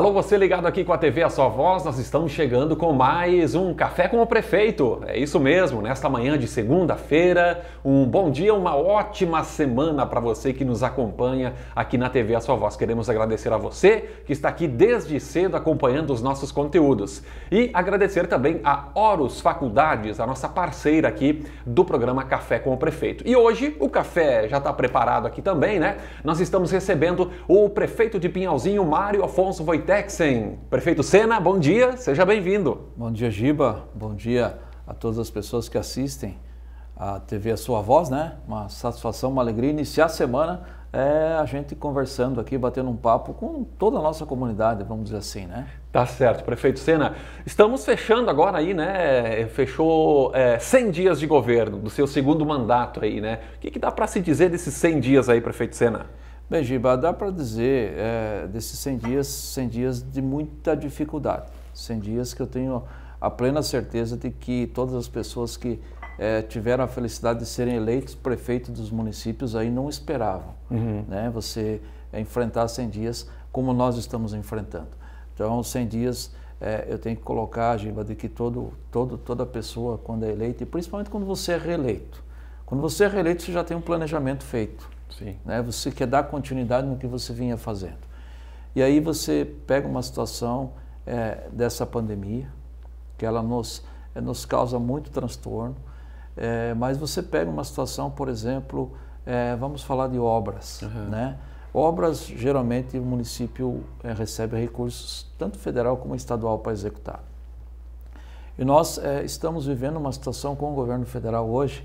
Alô, você ligado aqui com a TV A Sua Voz, nós estamos chegando com mais um Café com o Prefeito. É isso mesmo, nesta manhã de segunda-feira. Um bom dia, uma ótima semana para você que nos acompanha aqui na TV A Sua Voz. Queremos agradecer a você que está aqui desde cedo acompanhando os nossos conteúdos. E agradecer também a Horus Faculdades, a nossa parceira aqui do programa Café com o Prefeito. E hoje o café já está preparado aqui também, né? Nós estamos recebendo o prefeito de Pinhalzinho, Mário Afonso Voitão Texen. Prefeito Sena, bom dia, seja bem-vindo. Bom dia, Giba. Bom dia a todas as pessoas que assistem a TV A Sua Voz, né? Uma satisfação, uma alegria iniciar a semana é a gente conversando aqui, batendo um papo com toda a nossa comunidade, vamos dizer assim, né? Tá certo, prefeito Sena. Estamos fechando agora aí, né? Fechou é, 100 dias de governo, do seu segundo mandato aí, né? O que, que dá para se dizer desses 100 dias aí, prefeito Sena? Bem, Giba, dá para dizer é, desses 100 dias, 100 dias de muita dificuldade. 100 dias que eu tenho a plena certeza de que todas as pessoas que é, tiveram a felicidade de serem eleitos prefeitos dos municípios aí não esperavam, uhum. né? Você enfrentar 100 dias como nós estamos enfrentando. Então, 100 dias é, eu tenho que colocar, Giba, de que todo, todo, toda pessoa, quando é eleita, e principalmente quando você é reeleito, quando você é reeleito, você já tem um planejamento feito. Sim. Né? Você quer dar continuidade no que você vinha fazendo. E aí você pega uma situação é, dessa pandemia, que ela nos, é, nos causa muito transtorno, é, mas você pega uma situação, por exemplo, é, vamos falar de obras. Uhum. Né? Obras, geralmente, o município é, recebe recursos, tanto federal como estadual, para executar. E nós é, estamos vivendo uma situação com o governo federal hoje,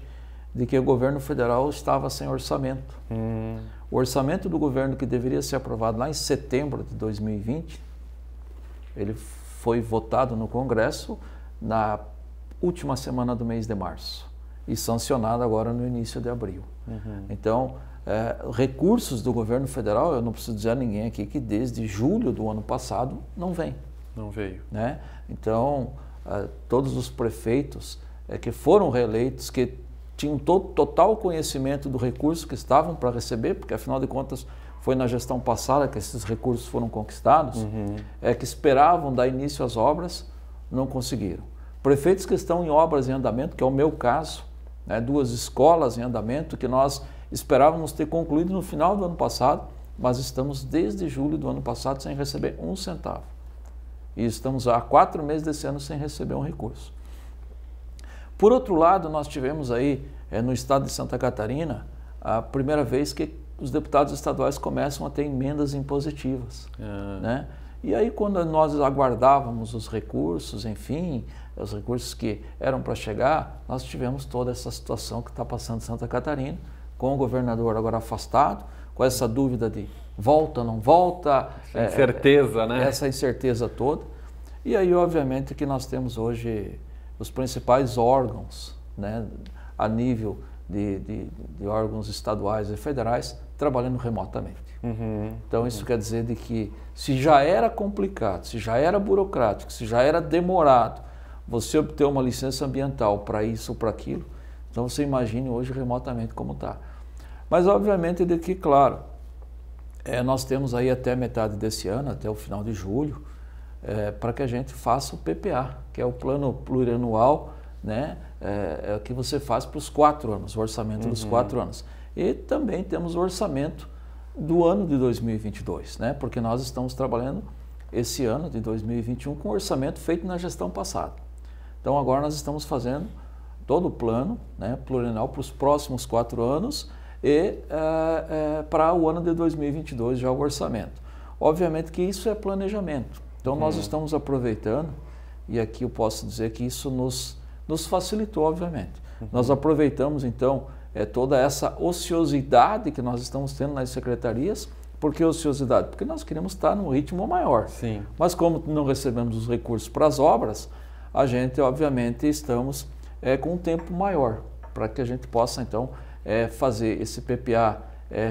de que o governo federal estava sem orçamento. Hum. O orçamento do governo que deveria ser aprovado lá em setembro de 2020, ele foi votado no Congresso na última semana do mês de março e sancionado agora no início de abril. Uhum. Então, é, recursos do governo federal, eu não preciso dizer a ninguém aqui que desde julho do ano passado não vem. Não veio. Né? Então, é, todos os prefeitos é, que foram reeleitos, que tinham todo, total conhecimento do recurso que estavam para receber, porque afinal de contas foi na gestão passada que esses recursos foram conquistados, uhum. é, que esperavam dar início às obras, não conseguiram. Prefeitos que estão em obras em andamento, que é o meu caso, né, duas escolas em andamento que nós esperávamos ter concluído no final do ano passado, mas estamos desde julho do ano passado sem receber um centavo. E estamos há quatro meses desse ano sem receber um recurso. Por outro lado, nós tivemos aí é, no estado de Santa Catarina a primeira vez que os deputados estaduais começam a ter emendas impositivas. É. Né? E aí, quando nós aguardávamos os recursos, enfim, os recursos que eram para chegar, nós tivemos toda essa situação que está passando em Santa Catarina, com o governador agora afastado, com essa dúvida de volta, não volta. Essa é, incerteza, eh, né? Essa incerteza toda. E aí, obviamente, que nós temos hoje os principais órgãos, né, a nível de, de, de órgãos estaduais e federais, trabalhando remotamente. Uhum, então, isso uhum. quer dizer de que se já era complicado, se já era burocrático, se já era demorado você obter uma licença ambiental para isso ou para aquilo, então você imagine hoje remotamente como está. Mas, obviamente, de que, claro, é, nós temos aí até metade desse ano, até o final de julho, é, para que a gente faça o PPA, que é o plano plurianual, né, eh, é, que você faz para os quatro anos, o orçamento uhum. dos quatro anos. E também temos o orçamento do ano de 2022, né, porque nós estamos trabalhando esse ano de 2021 com o orçamento feito na gestão passada. Então agora nós estamos fazendo todo o plano né, plurianual para os próximos quatro anos e é, é, para o ano de 2022 já o orçamento. Obviamente que isso é planejamento. Então nós hum. estamos aproveitando, e aqui eu posso dizer que isso nos, nos facilitou, obviamente. Uhum. Nós aproveitamos então é, toda essa ociosidade que nós estamos tendo nas secretarias. Por que ociosidade? Porque nós queremos estar num ritmo maior. Sim. Mas como não recebemos os recursos para as obras, a gente obviamente estamos é, com um tempo maior para que a gente possa então é, fazer esse PPA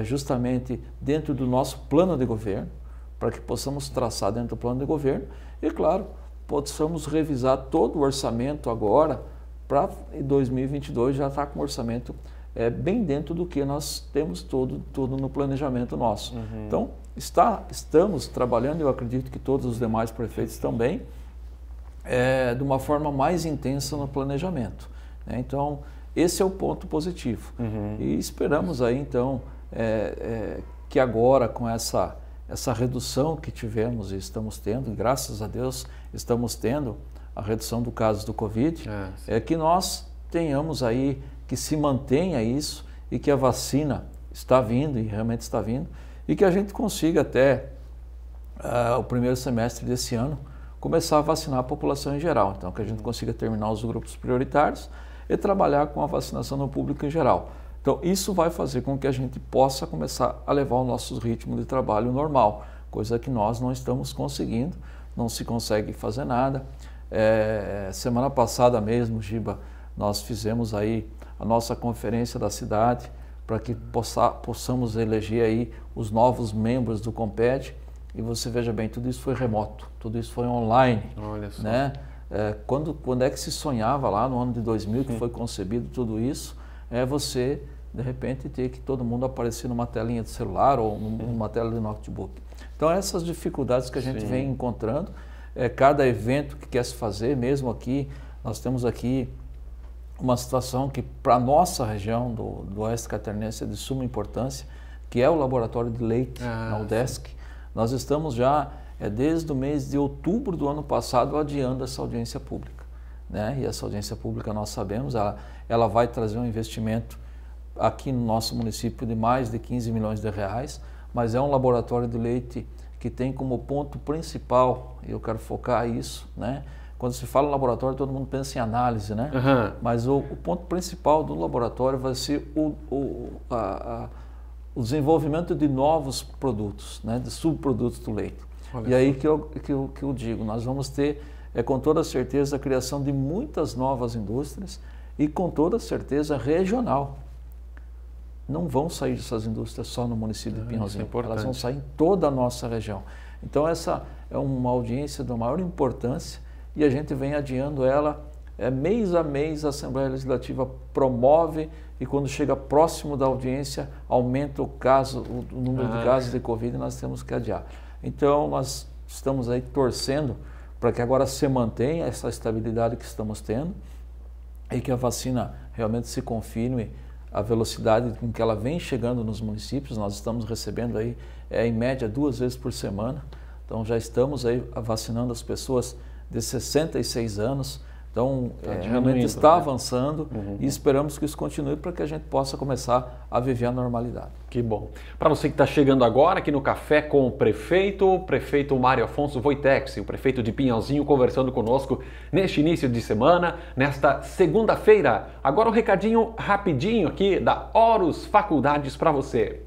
justamente dentro do nosso plano de governo para que possamos traçar dentro do plano de governo e, claro, possamos revisar todo o orçamento agora para 2022 já estar tá com o orçamento é, bem dentro do que nós temos todo, todo no planejamento nosso. Uhum. Então, está, estamos trabalhando, eu acredito que todos os demais prefeitos então. também, é, de uma forma mais intensa no planejamento. Né? Então, esse é o ponto positivo. Uhum. E esperamos aí, então, é, é que agora com essa essa redução que tivemos e estamos tendo, graças a Deus estamos tendo a redução do caso do Covid, é, é que nós tenhamos aí, que se mantenha isso e que a vacina está vindo e realmente está vindo e que a gente consiga até uh, o primeiro semestre desse ano começar a vacinar a população em geral. Então, que a gente uhum. consiga terminar os grupos prioritários e trabalhar com a vacinação no público em geral. Então, isso vai fazer com que a gente possa começar a levar o nosso ritmo de trabalho normal, coisa que nós não estamos conseguindo, não se consegue fazer nada. É, semana passada mesmo, Giba, nós fizemos aí a nossa conferência da cidade para que possa, possamos eleger aí os novos membros do Compete. E você veja bem, tudo isso foi remoto, tudo isso foi online. Olha só. Né? É, quando, quando é que se sonhava lá no ano de 2000, que foi concebido tudo isso, é você de repente ter que todo mundo aparecer numa telinha de celular ou numa tela de notebook. Então, essas dificuldades que a gente Sim. vem encontrando, é, cada evento que quer se fazer, mesmo aqui, nós temos aqui uma situação que para a nossa região do, do Oeste Catarinense é de suma importância, que é o laboratório de leite ah, na UDESC. Sim. Nós estamos já, é, desde o mês de outubro do ano passado, adiando essa audiência pública. Né? E essa audiência pública, nós sabemos, ela, ela vai trazer um investimento aqui no nosso município de mais de 15 milhões de reais, mas é um laboratório de leite que tem como ponto principal, e eu quero focar isso, né? Quando se fala em laboratório, todo mundo pensa em análise, né? Uhum. Mas o, o, ponto principal do laboratório vai ser o, o, a, a, o desenvolvimento de novos produtos, né? de subprodutos do leite. Olha e aí que eu, que, eu, que eu digo, nós vamos ter, é, com toda certeza, a criação de muitas novas indústrias e com toda certeza regional não vão sair dessas indústrias só no município de ah, Pinhalzinho, é elas vão sair em toda a nossa região. Então essa é uma audiência da maior importância e a gente vem adiando ela é, mês a mês a Assembleia Legislativa promove e quando chega próximo da audiência aumenta o caso, o, o número ah, de casos de Covid e nós temos que adiar. Então nós estamos aí torcendo para que agora se mantenha essa estabilidade que estamos tendo e que a vacina realmente se confirme a velocidade com que ela vem chegando nos municípios. Nós estamos recebendo aí, é, em média, duas vezes por semana. Então já estamos aí vacinando as pessoas de 66 anos, então, tá é, realmente está né? avançando uhum, uhum. e esperamos que isso continue para que a gente possa começar a viver a normalidade. Que bom. Para você que está chegando agora aqui no Café com o Prefeito, o prefeito Mário Afonso Voitex, o prefeito de Pinhalzinho, conversando conosco neste início de semana, nesta segunda-feira. Agora um recadinho rapidinho aqui da Horus Faculdades para você.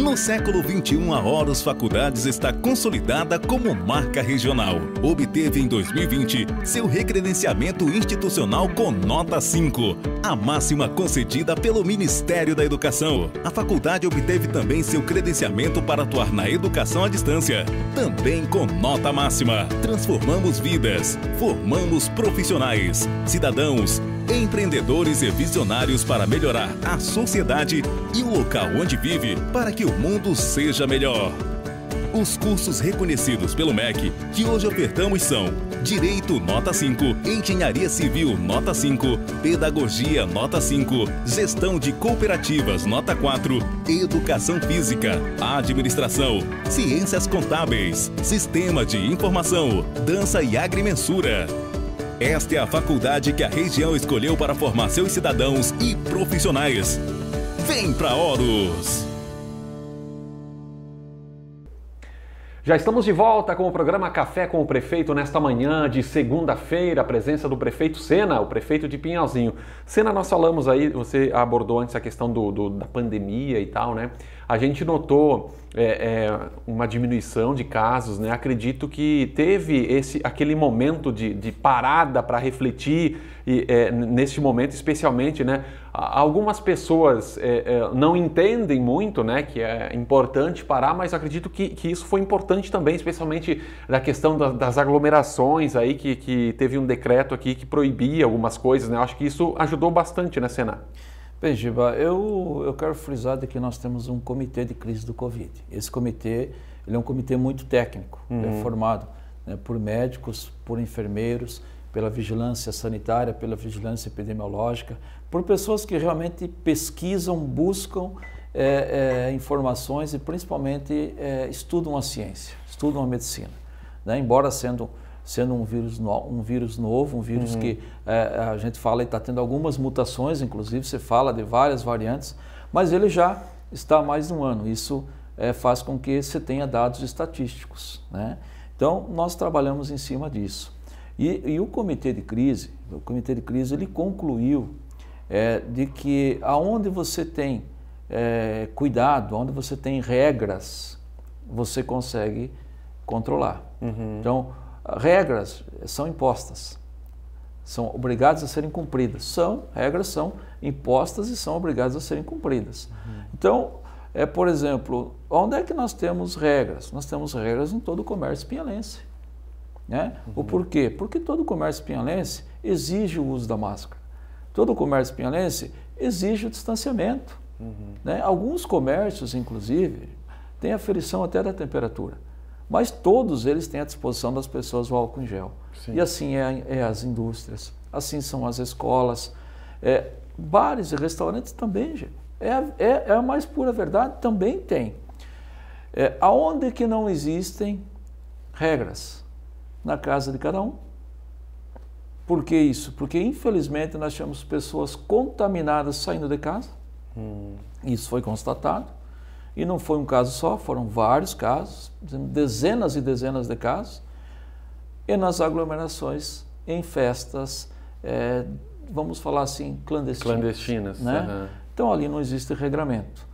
No século XXI, a Horus Faculdades está consolidada como marca regional. Obteve em 2020 seu recredenciamento institucional com nota 5, a máxima concedida pelo Ministério da Educação. A faculdade obteve também seu credenciamento para atuar na educação à distância, também com nota máxima. Transformamos vidas, formamos profissionais, cidadãos empreendedores e visionários para melhorar a sociedade e o local onde vive para que o mundo seja melhor. Os cursos reconhecidos pelo MEC que hoje ofertamos são Direito Nota 5, Engenharia Civil Nota 5, Pedagogia Nota 5, Gestão de Cooperativas Nota 4, Educação Física, Administração, Ciências Contábeis, Sistema de Informação, Dança e Agrimensura. Esta é a faculdade que a região escolheu para formar seus cidadãos e profissionais. Vem pra Horus! Já estamos de volta com o programa Café com o Prefeito nesta manhã de segunda-feira, a presença do prefeito Sena, o prefeito de Pinhalzinho. Sena, nós falamos aí, você abordou antes a questão do, do da pandemia e tal, né? A gente notou é, é, uma diminuição de casos, né? Acredito que teve esse aquele momento de, de parada para refletir e é, neste momento especialmente, né? Algumas pessoas é, é, não entendem muito, né? Que é importante parar, mas acredito que, que isso foi importante também, especialmente da questão da, das aglomerações aí que, que teve um decreto aqui que proibia algumas coisas, né? Eu acho que isso ajudou bastante, né, Senna? Bem, Giba, eu, eu quero frisar de que nós temos um comitê de crise do Covid. Esse comitê ele é um comitê muito técnico, é uhum. é formado né, por médicos, por enfermeiros, pela vigilância sanitária, pela vigilância epidemiológica, por pessoas que realmente pesquisam, buscam é, é, informações e principalmente é, estudam a ciência, estudam a medicina. Né? Embora sendo sendo um vírus, no, um vírus novo, um vírus uhum. que é, a gente fala e está tendo algumas mutações, inclusive você fala de várias variantes, mas ele já está há mais de um ano. Isso é, faz com que você tenha dados estatísticos. Né? Então, nós trabalhamos em cima disso. E, e, o comitê de crise, o comitê de crise, ele concluiu é, de que aonde você tem é, cuidado, onde você tem regras, você consegue controlar. Uhum. Então, regras são impostas, são obrigadas a serem cumpridas. São, regras são impostas e são obrigadas a serem cumpridas. Uhum. Então, é, por exemplo, onde é que nós temos regras? Nós temos regras em todo o comércio pinhalense. Né? Uhum. O porquê? Porque todo o comércio pinhalense exige o uso da máscara. Todo o comércio pinhalense exige o distanciamento. Uhum. Né? Alguns comércios, inclusive, têm aferição até da temperatura. Mas todos eles têm à disposição das pessoas o álcool em gel. Sim. E assim é, é, as indústrias, assim são as escolas, é, bares e restaurantes também, gente. É, a é, é mais pura verdade, também tem. É, aonde que não existem regras? Na casa de cada um. Por que isso? Porque, infelizmente, nós temos pessoas contaminadas saindo de casa. Hum. Isso foi constatado. E não foi um caso só, foram vários casos, dezenas e dezenas de casos, e nas aglomerações, em festas, é, vamos falar assim, clandestinas. Clandestinas, né? Uhum. Então ali não existe regramento.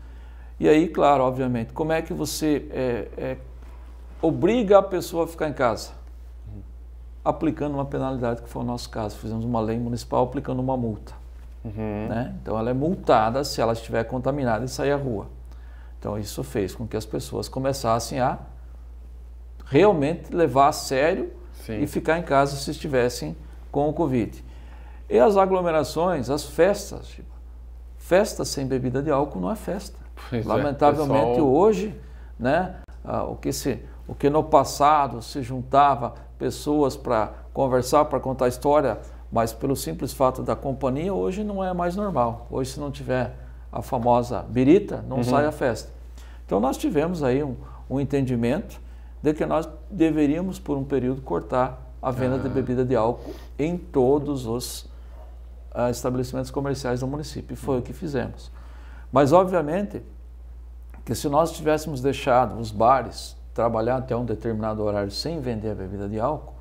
E aí, claro, obviamente, como é que você é, é, obriga a pessoa a ficar em casa? Aplicando uma penalidade, que foi o nosso caso. Fizemos uma lei municipal aplicando uma multa. Uhum. Né? Então ela é multada se ela estiver contaminada e sair à rua. Então isso fez com que as pessoas começassem a realmente levar a sério Sim. e ficar em casa se estivessem com o Covid. E as aglomerações, as festas, tipo, festa sem bebida de álcool não é festa. Pois é, Lamentavelmente é, pessoal... hoje, né, ah, o que se o que no passado se juntava pessoas para conversar, para contar história, mas pelo simples fato da companhia hoje não é mais normal. Hoje se não tiver a famosa birita, não uhum. sai a festa. Então nós tivemos aí um, um, entendimento de que nós deveríamos, por um período, cortar a venda de ah. bebida de álcool em todos os uh, estabelecimentos comerciais do município. E foi uhum. o que fizemos. Mas, obviamente, que se nós tivéssemos deixado os bares trabalhar até um determinado horário sem vender a bebida de álcool,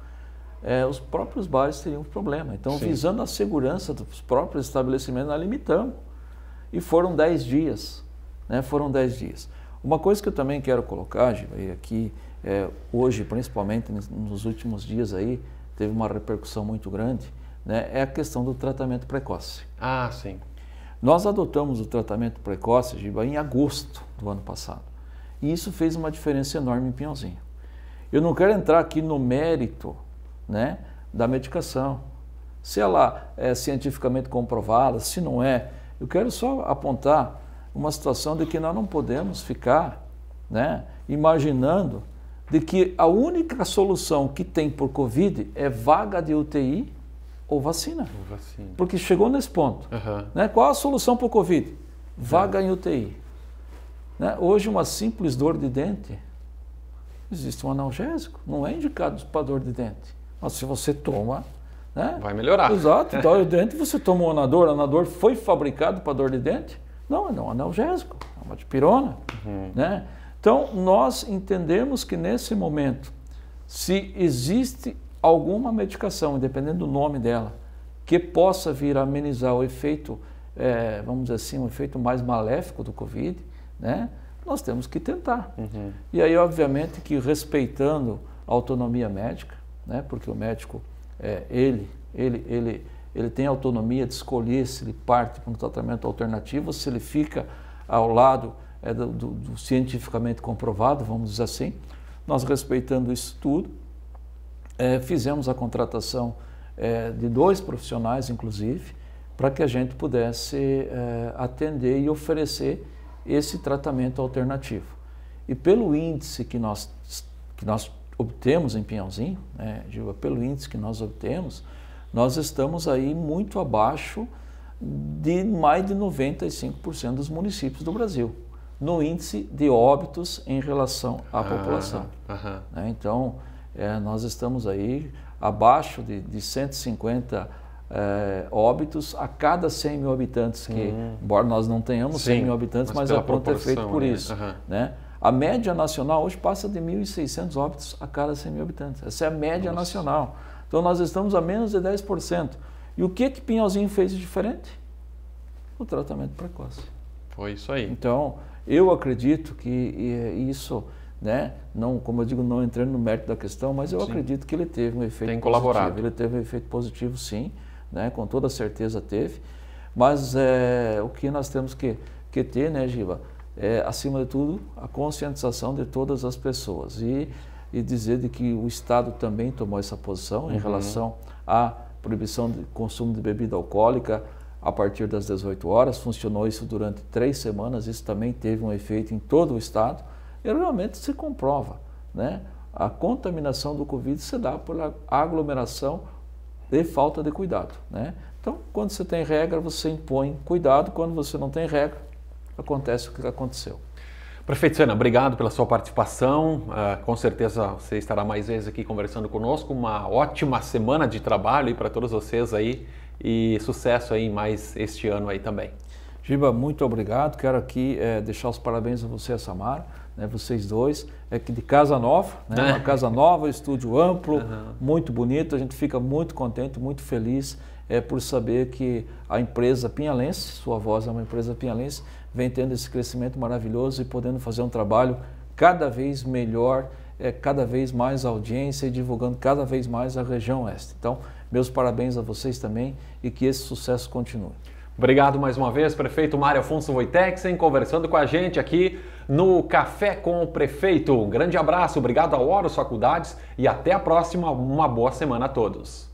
eh, os próprios bares teriam um problema. Então, Sim. visando a segurança dos próprios estabelecimentos, nós limitamos. E foram dez dias, né? foram dez dias. Uma coisa que eu também quero colocar, e aqui é, hoje, principalmente nos últimos dias aí, teve uma repercussão muito grande, né? é a questão do tratamento precoce. Ah, sim. Nós adotamos o tratamento precoce, Giba, em agosto do ano passado. E isso fez uma diferença enorme em Pinhalzinho. Eu não quero entrar aqui no mérito né, da medicação, se ela é cientificamente comprovada, se não é, eu quero só apontar uma situação de que nós não podemos ficar né, imaginando de que a única solução que tem por Covid é vaga de UTI ou vacina. Ou vacina. Porque chegou nesse ponto. Uhum. Né? Qual a solução para o Covid? Vaga uhum. em UTI. Né? Hoje, uma simples dor de dente, existe um analgésico, não é indicado para dor de dente. Mas se você toma, né? Vai melhorar. Exato. Então, o dente você toma um anador, o anador foi fabricado para dor de dente? Não, é um analgésico, é uma dipirona. Uhum. Né? Então, nós entendemos que nesse momento, se existe alguma medicação, independente do nome dela, que possa vir a amenizar o efeito, é, vamos dizer assim, o efeito mais maléfico do Covid, né? nós temos que tentar. Uhum. E aí, obviamente, que respeitando a autonomia médica, né? porque o médico é, ele, ele, ele, ele tem autonomia de escolher se ele parte para um tratamento alternativo, se ele fica ao lado é, do, do, do cientificamente comprovado, vamos dizer assim. Nós respeitando isso tudo, é, fizemos a contratação é, de dois profissionais, inclusive, para que a gente pudesse é, atender e oferecer esse tratamento alternativo. E pelo índice que nós, que nós obtemos em Pinhãozinho, né, pelo índice que nós obtemos, nós estamos aí muito abaixo de mais de 95% dos municípios do Brasil no índice de óbitos em relação à ah, população. né, então, é, nós estamos aí abaixo de, de 150 é, óbitos a cada 100 mil habitantes, que, embora nós não tenhamos Sim, 100 mil habitantes, mas, mas a conta é, é feita por né? isso. Né? A média nacional hoje passa de 1.600 óbitos a cada 100 mil habitantes. Essa é a média Nossa. nacional. Então nós estamos a menos de 10%. E o que que Pinhalzinho fez de diferente? O tratamento precoce. Foi isso aí. Então, eu acredito que isso, né, não, como eu digo, não entrando no mérito da questão, mas eu sim. acredito que ele teve um efeito Tem positivo. Colaborado. Ele teve um efeito positivo, sim, né, com toda certeza teve. Mas é, o que nós temos que, que ter, né, Giva? é, acima de tudo, a conscientização de todas as pessoas e, e dizer de que o Estado também tomou essa posição uhum. em relação à proibição de consumo de bebida alcoólica a partir das 18 horas. Funcionou isso durante três semanas, isso também teve um efeito em todo o Estado e realmente se comprova, né? A contaminação do Covid se dá pela aglomeração e falta de cuidado, né? Então, quando você tem regra, você impõe cuidado, quando você não tem regra, acontece o que aconteceu. Prefeito Sena, obrigado pela sua participação. Uh, com certeza você estará mais vezes aqui conversando conosco. Uma ótima semana de trabalho para todos vocês aí e sucesso aí mais este ano aí também. Giba, muito obrigado. Quero aqui é, deixar os parabéns a você e a Samara, né, vocês dois, é que de casa nova, né, né? uma casa nova, estúdio amplo, uhum. muito bonito. A gente fica muito contente, muito feliz é, por saber que a empresa Pinhalense, sua voz é uma empresa Pinhalense, vem tendo esse crescimento maravilhoso e podendo fazer um trabalho cada vez melhor, é, cada vez mais audiência e divulgando cada vez mais a região oeste. Então, meus parabéns a vocês também e que esse sucesso continue. Obrigado mais uma vez, prefeito Mário Afonso Voitexen, conversando com a gente aqui no Café com o Prefeito. Um grande abraço, obrigado ao Horus Faculdades e até a próxima. Uma boa semana a todos.